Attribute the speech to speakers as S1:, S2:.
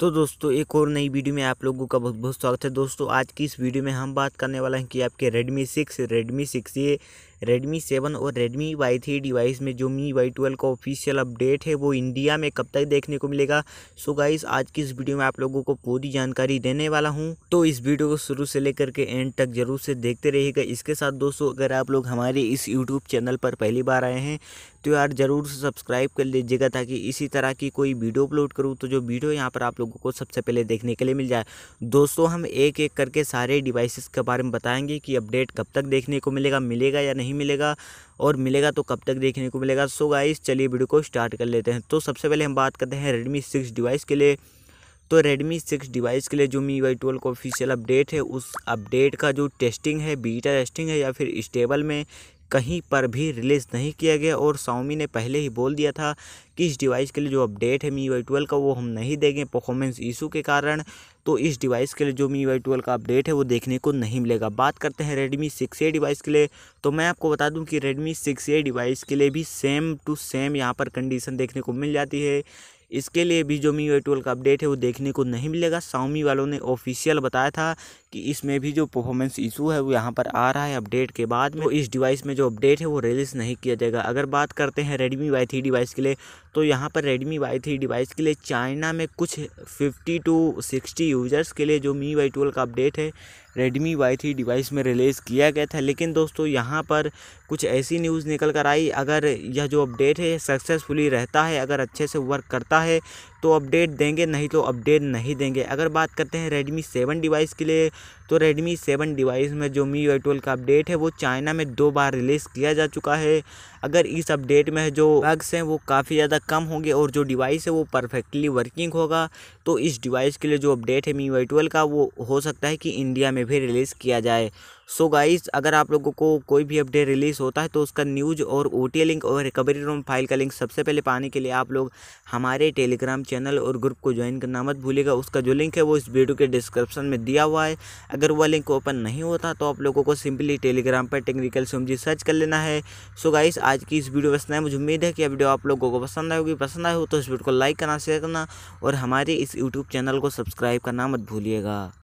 S1: तो दोस्तों एक और नई वीडियो में आप लोगों का बहुत बहुत स्वागत है दोस्तों आज की इस वीडियो में हम बात करने वाला हैं कि आपके Redmi 6 Redmi 6 ये रेडमी सेवन और रेडमी वाई थ्री डिवाइस में जो मी वाई ट्वेल्व का ऑफिशियल अपडेट है वो इंडिया में कब तक देखने को मिलेगा सो गाइस आज की इस वीडियो में आप लोगों को पूरी जानकारी देने वाला हूँ तो इस वीडियो को शुरू से लेकर के एंड तक जरूर से देखते रहेगा इसके साथ दोस्तों अगर आप लोग हमारे इस यूट्यूब चैनल पर पहली बार आए हैं तो यार ज़रूर से सब्सक्राइब कर लीजिएगा ताकि इसी तरह की कोई वीडियो अपलोड करूँ तो जो वीडियो यहाँ पर आप लोगों को सबसे पहले देखने के लिए मिल जाए दोस्तों हम एक एक करके सारे डिवाइसेस के बारे में बताएंगे कि अपडेट कब तक देखने को मिलेगा मिलेगा या नहीं नहीं मिलेगा और मिलेगा तो कब तक देखने को मिलेगा सो गाइस चलिए वीडियो को स्टार्ट कर लेते हैं तो सबसे पहले हम बात करते हैं रेडमी सिक्स डिवाइस के लिए तो रेडमी सिक्स डिवाइस के लिए जो मी वाई ट्वेल्व का ऑफिशियल अपडेट है उस अपडेट का जो टेस्टिंग है बीटा टेस्टिंग है या फिर स्टेबल में कहीं पर भी रिलीज़ नहीं किया गया और साउमी ने पहले ही बोल दिया था कि इस डिवाइस के लिए जो अपडेट है मी वाई ट्वेल्व का वो हम नहीं देंगे परफॉर्मेंस इशू के कारण तो इस डिवाइस के लिए जो मी वाई ट्वेल्व का अपडेट है वो देखने को नहीं मिलेगा बात करते हैं रेडमी सिक्स ए डिवाइस के लिए तो मैं आपको बता दूं कि रेडमी सिक्स ए डिवाइस के लिए भी सेम टू सेम यहाँ पर कंडीशन देखने को मिल जाती है इसके लिए भी जो मी वाई ट्वेल्व का अपडेट है वो देखने को नहीं मिलेगा साउमी वालों ने ऑफिशियल बताया था कि इसमें भी जो परफॉर्मेंस इशू है वो यहाँ पर आ रहा है अपडेट के बाद में तो इस डिवाइस में जो अपडेट है वो रिलीज़ नहीं किया जाएगा अगर बात करते हैं रेडमी वाई थ्री डिवाइस के लिए तो यहाँ पर रेडमी वाई थ्री डिवाइस के लिए चाइना में कुछ फिफ्टी टू सिक्सटी यूज़र्स के लिए जो मी वाई ट्वेल्व का अपडेट है रेडमी वाई थ्री डिवाइस में रिलीज़ किया गया था लेकिन दोस्तों यहाँ पर कुछ ऐसी न्यूज़ निकल कर आई अगर यह जो अपडेट है सक्सेसफुली रहता है अगर अच्छे से वर्क करता है तो अपडेट देंगे नहीं तो अपडेट नहीं देंगे अगर बात करते हैं रेडमी सेवन डिवाइस के लिए तो रेडमी सेवन डिवाइस में जो मी वाई का अपडेट है वो चाइना में दो बार रिलीज़ किया जा चुका है अगर इस अपडेट में जो बग्स हैं वो काफ़ी ज़्यादा कम होंगे और जो डिवाइस है वो परफेक्टली वर्किंग होगा तो इस डिवाइस के लिए जो अपडेट है मी वाई का वो हो सकता है कि इंडिया में भी रिलीज़ किया जाए सो so गाइस अगर आप लोगों को कोई भी अपडेट रिलीज़ होता है तो उसका न्यूज़ और ओ लिंक और रिकवरी रूम फाइल का लिंक सबसे पहले पाने के लिए आप लोग हमारे टेलीग्राम चैनल और ग्रुप को ज्वाइन करना मत भूलिएगा उसका जो लिंक है वो इस वीडियो के डिस्क्रिप्शन में दिया हुआ है अगर वह लिंक ओपन नहीं होता तो आप लोगों को सिंपली टेलीग्राम पर टेक्निकल सुमजी सर्च कर लेना है सो so गाइस आज की इस वीडियो पसंद है मुझे उम्मीद है कि यह वीडियो आप लोगों को पसंद आएगी पसंद आए हो तो इस वीडियो को लाइक करना शेयर करना और हमारे इस यूट्यूब चैनल को सब्सक्राइब करना मत भूलिएगा